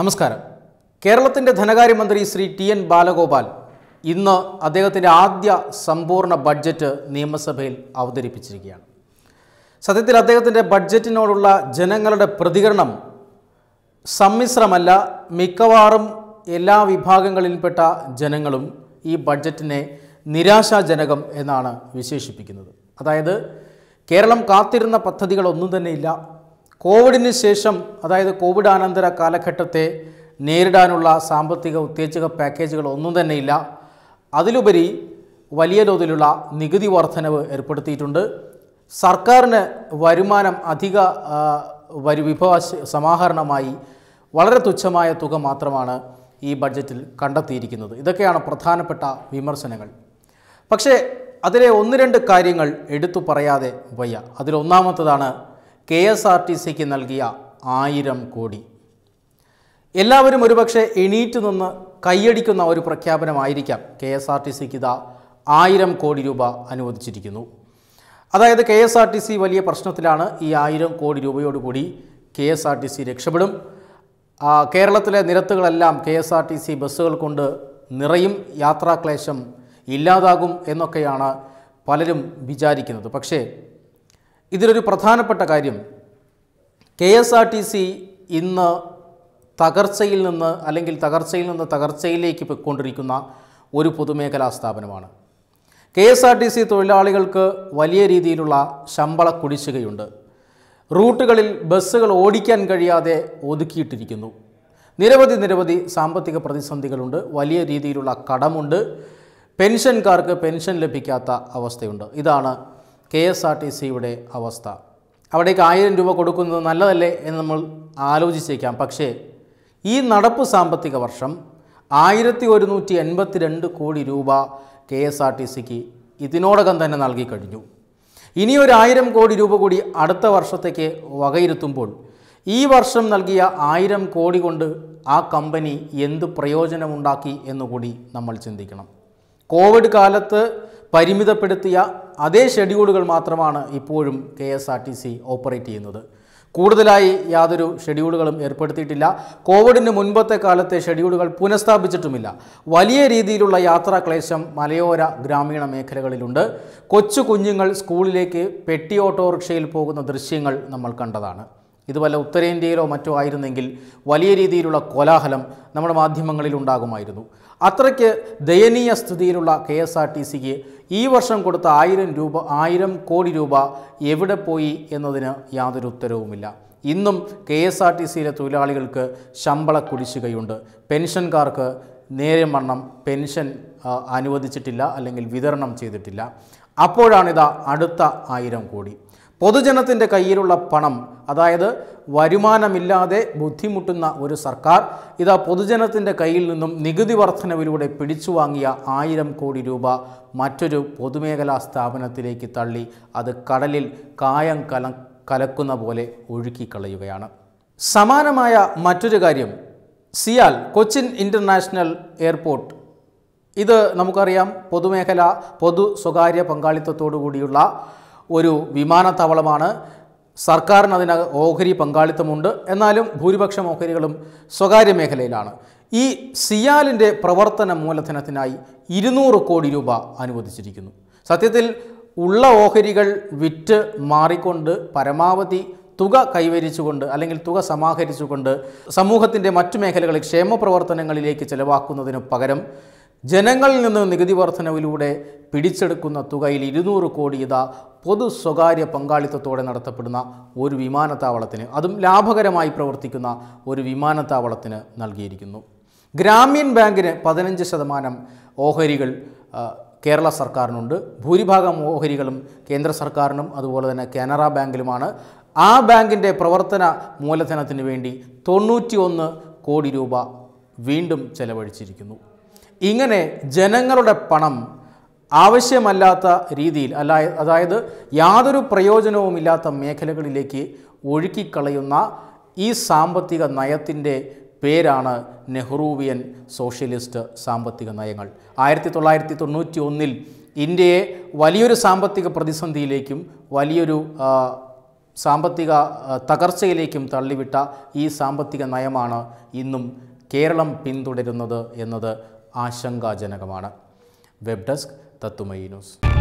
നമസ്കാരം കേരളത്തിൻ്റെ ധനകാര്യമന്ത്രി ശ്രീ ടി എൻ ബാലഗോപാൽ ഇന്ന് അദ്ദേഹത്തിൻ്റെ ആദ്യ സമ്പൂർണ്ണ ബഡ്ജറ്റ് നിയമസഭയിൽ അവതരിപ്പിച്ചിരിക്കുകയാണ് സത്യത്തിൽ അദ്ദേഹത്തിൻ്റെ ബഡ്ജറ്റിനോടുള്ള ജനങ്ങളുടെ പ്രതികരണം സമ്മിശ്രമല്ല മിക്കവാറും എല്ലാ വിഭാഗങ്ങളിൽപ്പെട്ട ജനങ്ങളും ഈ ബഡ്ജറ്റിനെ നിരാശാജനകം എന്നാണ് വിശേഷിപ്പിക്കുന്നത് അതായത് കേരളം കാത്തിരുന്ന പദ്ധതികളൊന്നും തന്നെയില്ല കോവിഡിന് ശേഷം അതായത് കോവിഡ് അനന്തര കാലഘട്ടത്തെ നേരിടാനുള്ള സാമ്പത്തിക ഉത്തേജക പാക്കേജുകൾ ഒന്നും തന്നെയില്ല അതിലുപരി വലിയ തോതിലുള്ള നികുതി വർധനവ് ഏർപ്പെടുത്തിയിട്ടുണ്ട് സർക്കാരിന് വരുമാനം അധിക വരു വിഭവ സമാഹരണമായി വളരെ തുച്ഛമായ തുക മാത്രമാണ് ഈ ബഡ്ജറ്റിൽ കണ്ടെത്തിയിരിക്കുന്നത് ഇതൊക്കെയാണ് പ്രധാനപ്പെട്ട വിമർശനങ്ങൾ പക്ഷേ അതിലെ ഒന്ന് രണ്ട് കാര്യങ്ങൾ എടുത്തു പറയാതെ വയ്യ അതിലൊന്നാമത്തതാണ് കെ എസ് ആർ ടി സിക്ക് നൽകിയ ആയിരം കോടി എല്ലാവരും ഒരുപക്ഷെ എണീറ്റ് നിന്ന് കൈയടിക്കുന്ന ഒരു പ്രഖ്യാപനമായിരിക്കാം കെ എസ് ആർ ടി സിക്ക് ഇതാ ആയിരം കോടി രൂപ അനുവദിച്ചിരിക്കുന്നു അതായത് K S R T C വലിയ പ്രശ്നത്തിലാണ് ഈ ആയിരം കോടി രൂപയോടുകൂടി K S R T C രക്ഷപ്പെടും കേരളത്തിലെ നിരത്തുകളെല്ലാം K S R T C ബസ്സുകൾ കൊണ്ട് നിറയും യാത്രാക്ലേശം ഇല്ലാതാകും എന്നൊക്കെയാണ് പലരും വിചാരിക്കുന്നത് പക്ഷേ ഇതിലൊരു പ്രധാനപ്പെട്ട കാര്യം K S R T C ഇന്ന് തകർച്ചയിൽ നിന്ന് അല്ലെങ്കിൽ തകർച്ചയിൽ നിന്ന് തകർച്ചയിലേക്ക് പോയിക്കൊണ്ടിരിക്കുന്ന ഒരു പൊതുമേഖലാ സ്ഥാപനമാണ് K S R T C തൊഴിലാളികൾക്ക് വലിയ രീതിയിലുള്ള ശമ്പള കുടിശ്ശികയുണ്ട് റൂട്ടുകളിൽ ബസ്സുകൾ ഓടിക്കാൻ കഴിയാതെ ഒതുക്കിയിട്ടിരിക്കുന്നു നിരവധി നിരവധി സാമ്പത്തിക പ്രതിസന്ധികളുണ്ട് വലിയ രീതിയിലുള്ള കടമുണ്ട് പെൻഷൻകാർക്ക് പെൻഷൻ ലഭിക്കാത്ത അവസ്ഥയുണ്ട് ഇതാണ് കെ എസ് ആർ ടി സിയുടെ അവസ്ഥ അവിടേക്ക് ആയിരം രൂപ കൊടുക്കുന്നത് നല്ലതല്ലേ എന്ന് നമ്മൾ ആലോചിച്ചേക്കാം പക്ഷേ ഈ നടപ്പ് സാമ്പത്തിക വർഷം ആയിരത്തി ഒരുന്നൂറ്റി എൺപത്തി രണ്ട് കോടി രൂപ കെ എസ് ആർ ടി സിക്ക് ഇതിനോടകം തന്നെ നൽകിക്കഴിഞ്ഞു ഇനി ഒരായിരം കോടി രൂപ കൂടി അടുത്ത വർഷത്തേക്ക് വകയിരുത്തുമ്പോൾ ഈ വർഷം നൽകിയ ആയിരം കോടി കൊണ്ട് ആ കമ്പനി എന്ത് പ്രയോജനമുണ്ടാക്കി എന്നുകൂടി നമ്മൾ ചിന്തിക്കണം കോവിഡ് കാലത്ത് പരിമിതപ്പെടുത്തിയ അതേ ഷെഡ്യൂളുകൾ മാത്രമാണ് ഇപ്പോഴും K S R T C operate ചെയ്യുന്നത് കൂടുതലായി യാതൊരു ഷെഡ്യൂളുകളും ഏർപ്പെടുത്തിയിട്ടില്ല കോവിഡിന് മുൻപത്തെ കാലത്തെ ഷെഡ്യൂളുകൾ പുനഃസ്ഥാപിച്ചിട്ടുമില്ല വലിയ രീതിയിലുള്ള യാത്രാ ക്ലേശം മലയോര ഗ്രാമീണ മേഖലകളിലുണ്ട് കൊച്ചു കുഞ്ഞുങ്ങൾ സ്കൂളിലേക്ക് പെട്ടി ഓട്ടോറിക്ഷയിൽ പോകുന്ന ദൃശ്യങ്ങൾ നമ്മൾ കണ്ടതാണ് ഇത് വല്ല ഉത്തരേന്ത്യയിലോ മറ്റോ ആയിരുന്നെങ്കിൽ വലിയ രീതിയിലുള്ള കോലാഹലം നമ്മുടെ മാധ്യമങ്ങളിൽ ഉണ്ടാകുമായിരുന്നു അത്രയ്ക്ക് ദയനീയ സ്ഥിതിയിലുള്ള കെ എസ് ആർ ടി സിക്ക് ഈ വർഷം കൊടുത്ത ആയിരം രൂപ ആയിരം കോടി രൂപ എവിടെ പോയി എന്നതിന് യാതൊരു ഉത്തരവുമില്ല ഇന്നും കെ എസ് ആർ ടി സിയിലെ തൊഴിലാളികൾക്ക് ശമ്പള കുടിശ്ശികയുണ്ട് പെൻഷൻകാർക്ക് വണ്ണം പെൻഷൻ അനുവദിച്ചിട്ടില്ല അല്ലെങ്കിൽ വിതരണം ചെയ്തിട്ടില്ല അപ്പോഴാണിതാ അടുത്ത ആയിരം കോടി പൊതുജനത്തിൻ്റെ കയ്യിലുള്ള പണം അതായത് വരുമാനമില്ലാതെ ബുദ്ധിമുട്ടുന്ന ഒരു സർക്കാർ ഇതാ പൊതുജനത്തിൻ്റെ കയ്യിൽ നിന്നും നികുതി വർധനവിലൂടെ പിടിച്ചു വാങ്ങിയ ആയിരം കോടി രൂപ മറ്റൊരു പൊതുമേഖലാ സ്ഥാപനത്തിലേക്ക് തള്ളി അത് കടലിൽ കായം കല കലക്കുന്ന പോലെ ഒഴുക്കിക്കളയുകയാണ് സമാനമായ മറ്റൊരു കാര്യം സിയാൽ കൊച്ചിൻ ഇൻ്റർനാഷണൽ എയർപോർട്ട് ഇത് നമുക്കറിയാം പൊതുമേഖല പൊതു സ്വകാര്യ പങ്കാളിത്തത്തോടു കൂടിയുള്ള ഒരു വിമാനത്താവളമാണ് സർക്കാരിന് അതിന് ഓഹരി പങ്കാളിത്തമുണ്ട് എന്നാലും ഭൂരിപക്ഷം ഓഹരികളും സ്വകാര്യ മേഖലയിലാണ് ഈ സിയാലിൻ്റെ പ്രവർത്തന മൂലധനത്തിനായി ഇരുന്നൂറ് കോടി രൂപ അനുവദിച്ചിരിക്കുന്നു സത്യത്തിൽ ഉള്ള ഓഹരികൾ വിറ്റ് മാറിക്കൊണ്ട് പരമാവധി തുക കൈവരിച്ചുകൊണ്ട് അല്ലെങ്കിൽ തുക സമാഹരിച്ചുകൊണ്ട് സമൂഹത്തിൻ്റെ മറ്റു മേഖലകളിൽ ക്ഷേമപ്രവർത്തനങ്ങളിലേക്ക് പ്രവർത്തനങ്ങളിലേക്ക് ചെലവാക്കുന്നതിനു പകരം ജനങ്ങളിൽ നിന്ന് നികുതി വർധനവിലൂടെ പിടിച്ചെടുക്കുന്ന തുകയിൽ ഇരുന്നൂറ് കോടി ഇതാ പൊതു സ്വകാര്യ പങ്കാളിത്തത്തോടെ നടത്തപ്പെടുന്ന ഒരു വിമാനത്താവളത്തിന് അതും ലാഭകരമായി പ്രവർത്തിക്കുന്ന ഒരു വിമാനത്താവളത്തിന് നൽകിയിരിക്കുന്നു ഗ്രാമീൺ ബാങ്കിന് പതിനഞ്ച് ശതമാനം ഓഹരികൾ കേരള സർക്കാരിനുണ്ട് ഭൂരിഭാഗം ഓഹരികളും കേന്ദ്ര സർക്കാരിനും അതുപോലെ തന്നെ കാനറ ബാങ്കിലുമാണ് ആ ബാങ്കിൻ്റെ പ്രവർത്തന മൂലധനത്തിന് വേണ്ടി തൊണ്ണൂറ്റി കോടി രൂപ വീണ്ടും ചെലവഴിച്ചിരിക്കുന്നു ഇങ്ങനെ ജനങ്ങളുടെ പണം ആവശ്യമല്ലാത്ത രീതിയിൽ അല്ല അതായത് യാതൊരു പ്രയോജനവുമില്ലാത്ത മേഖലകളിലേക്ക് ഒഴുക്കിക്കളയുന്ന ഈ സാമ്പത്തിക നയത്തിൻ്റെ പേരാണ് നെഹ്റൂവിയൻ സോഷ്യലിസ്റ്റ് സാമ്പത്തിക നയങ്ങൾ ആയിരത്തി തൊള്ളായിരത്തി തൊണ്ണൂറ്റി ഒന്നിൽ ഇന്ത്യയെ വലിയൊരു സാമ്പത്തിക പ്രതിസന്ധിയിലേക്കും വലിയൊരു സാമ്പത്തിക തകർച്ചയിലേക്കും തള്ളിവിട്ട ഈ സാമ്പത്തിക നയമാണ് ഇന്നും കേരളം പിന്തുടരുന്നത് എന്നത് ആശങ്കാജനകമാണ് വെബ് ഡെസ്ക് തത്തുമയി ന്യൂസ്